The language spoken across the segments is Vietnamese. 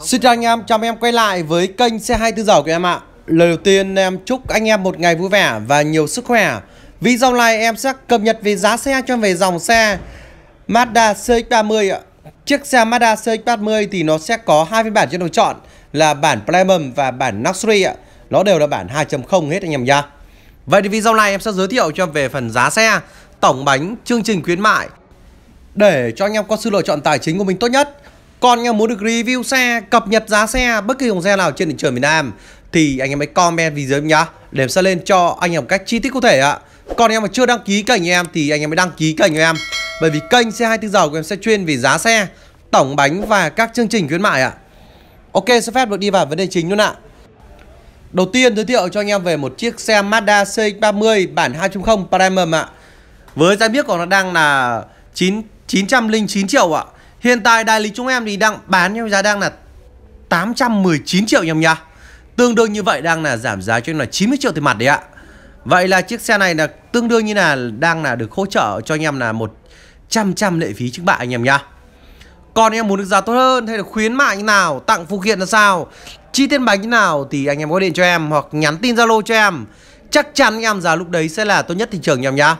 Xin chào anh em, chào em quay lại với kênh xe 24 giờ của em ạ Lời đầu tiên em chúc anh em một ngày vui vẻ và nhiều sức khỏe Video này em sẽ cập nhật về giá xe cho về dòng xe Mazda CX-30 ạ Chiếc xe Mazda CX-30 thì nó sẽ có hai phiên bản cho đồng chọn Là bản Premium và bản Luxury ạ Nó đều là bản 2.0 hết anh em nhá Vậy thì video này em sẽ giới thiệu cho về phần giá xe Tổng bánh, chương trình khuyến mại Để cho anh em có sự lựa chọn tài chính của mình tốt nhất còn anh muốn được review xe, cập nhật giá xe bất kỳ dòng xe nào trên thị trường miền Nam thì anh em hãy comment video dưới nhá để em sẽ lên cho anh em một cách chi tiết cụ thể ạ. Còn anh em mà chưa đăng ký kênh em thì anh em hãy đăng ký kênh của em bởi vì kênh xe 24 giờ của em sẽ chuyên về giá xe, tổng bánh và các chương trình khuyến mại ạ. Ok, sẽ phép được đi vào vấn đề chính luôn ạ. Đầu tiên giới thiệu cho anh em về một chiếc xe Mazda CX-30 bản 2.0 Premium ạ. Với giá biết của nó đang là 9 909 triệu ạ. Hiện tại đại lý chúng em thì đang bán nhau giá đang là 819 triệu nhầm nhá Tương đương như vậy đang là giảm giá cho em là 90 triệu tiền mặt đấy ạ Vậy là chiếc xe này là tương đương như là đang là được hỗ trợ cho anh em là 100 trăm lệ phí trước bạ anh em nhá Còn em muốn được giá tốt hơn hay là khuyến mại như nào, tặng phụ kiện là sao Chi tiết bánh như nào thì anh em gọi điện cho em hoặc nhắn tin Zalo cho em Chắc chắn anh em giá lúc đấy sẽ là tốt nhất thị trường nhầm nhá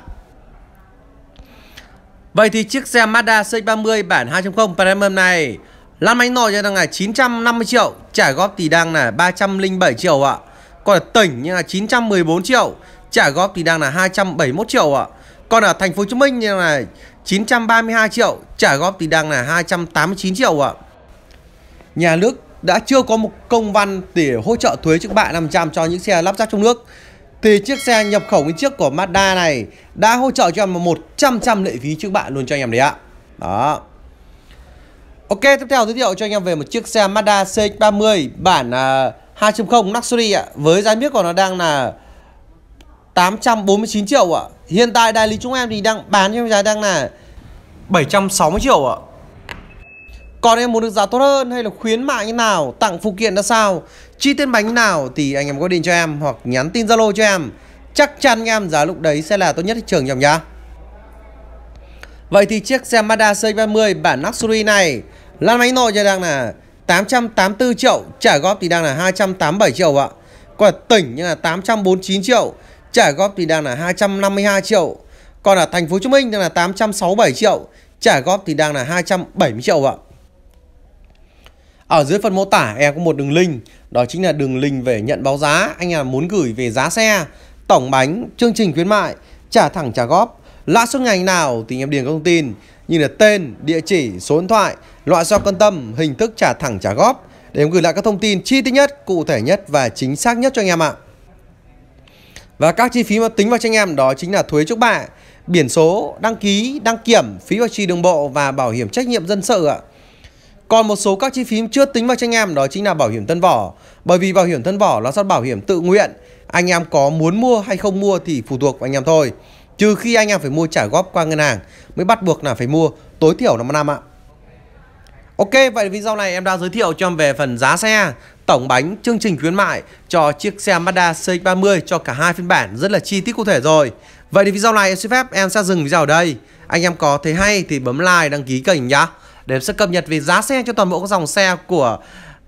Vậy thì chiếc xe Mazda CX-30 bản 2.0 Premium này lăn máy nồi cho đang là 950 triệu, trả góp thì đang là 307 triệu ạ. Còn ở tỉnh như là 914 triệu, trả góp thì đang là 271 triệu ạ. Còn ở thành phố Hồ Chí Minh như là 932 triệu, trả góp thì đang là 289 triệu ạ. Nhà nước đã chưa có một công văn để hỗ trợ thuế trước bạ 500 cho những xe lắp ráp trong nước thì chiếc xe nhập khẩu cái chiếc của Mazda này đã hỗ trợ cho em 100% lệ phí trước bạn luôn cho anh em đấy ạ. Đó. Ok, tiếp theo giới thiệu cho anh em về một chiếc xe Mazda CX-30 bản uh, à, 2.0 Luxury ạ. Với giá biết của nó đang là 849 triệu ạ. Hiện tại đại lý chúng em thì đang bán cho giá đang là 760 triệu ạ. Còn em muốn được giá tốt hơn hay là khuyến mại như nào, tặng phụ kiện ra sao, chi tiền bánh như nào thì anh em có điện cho em hoặc nhắn tin Zalo cho em. Chắc chắn anh em giá lúc đấy sẽ là tốt nhất thị trường em nhá. Vậy thì chiếc xe Mazda CX-30 bản Luxury này lăn máy nội cho đang là 884 triệu, trả góp thì đang là 287 triệu ạ. Còn tỉnh như là 849 triệu, trả góp thì đang là 252 triệu. Còn ở thành phố Hồ Chí Minh đang là 867 triệu, trả góp thì đang là 270 triệu ạ. Ở dưới phần mô tả em có một đường link, đó chính là đường link về nhận báo giá, anh em muốn gửi về giá xe, tổng bánh, chương trình khuyến mại, trả thẳng trả góp, lã số ngành nào thì em điền các thông tin như là tên, địa chỉ, số điện thoại, loại xe quan tâm, hình thức trả thẳng trả góp để em gửi lại các thông tin chi tiết nhất, cụ thể nhất và chính xác nhất cho anh em ạ. Và các chi phí mà tính vào cho anh em đó chính là thuế trước bạ, biển số, đăng ký, đăng kiểm, phí bảo trì đường bộ và bảo hiểm trách nhiệm dân sự ạ. Còn một số các chi phí chưa tính vào cho anh em đó chính là bảo hiểm thân vỏ. Bởi vì bảo hiểm thân vỏ là sẽ bảo hiểm tự nguyện. Anh em có muốn mua hay không mua thì phụ thuộc vào anh em thôi. Trừ khi anh em phải mua trả góp qua ngân hàng mới bắt buộc là phải mua tối thiểu là một năm ạ. Ok, vậy video này em đã giới thiệu cho em về phần giá xe, tổng bánh, chương trình khuyến mại cho chiếc xe Mazda CX-30 cho cả hai phiên bản rất là chi tiết cụ thể rồi. Vậy thì video này em xin phép em sẽ dừng video ở đây. Anh em có thấy hay thì bấm like, đăng ký kênh nhá để sẽ cập nhật về giá xe cho toàn bộ các dòng xe của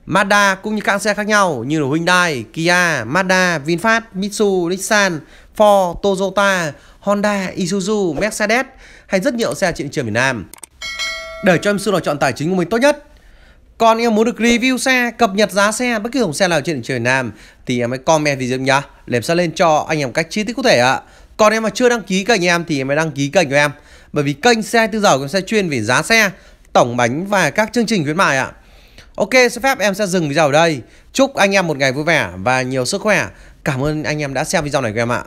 Mazda cũng như các hãng xe khác nhau như là Hyundai, Kia, Mazda, VinFast, Mitsubishi, Nissan, Ford, Toyota, Honda, Isuzu, Mercedes hay rất nhiều xe trên thị trường Việt Nam. Để cho em sự lựa chọn tài chính của mình tốt nhất, còn em muốn được review xe, cập nhật giá xe, bất kỳ dòng xe nào trên thị trường Việt Nam thì em hãy comment video nhá. Để em sẽ lên cho anh em cách chi tiết cụ thể ạ. Còn em mà chưa đăng ký kênh em thì em hãy đăng ký kênh của em. Bởi vì kênh xe tư giàu cũng sẽ chuyên về giá xe, tổng bánh và các chương trình khuyến mại ạ. Ok, xin phép em sẽ dừng video ở đây. Chúc anh em một ngày vui vẻ và nhiều sức khỏe. Cảm ơn anh em đã xem video này của em ạ.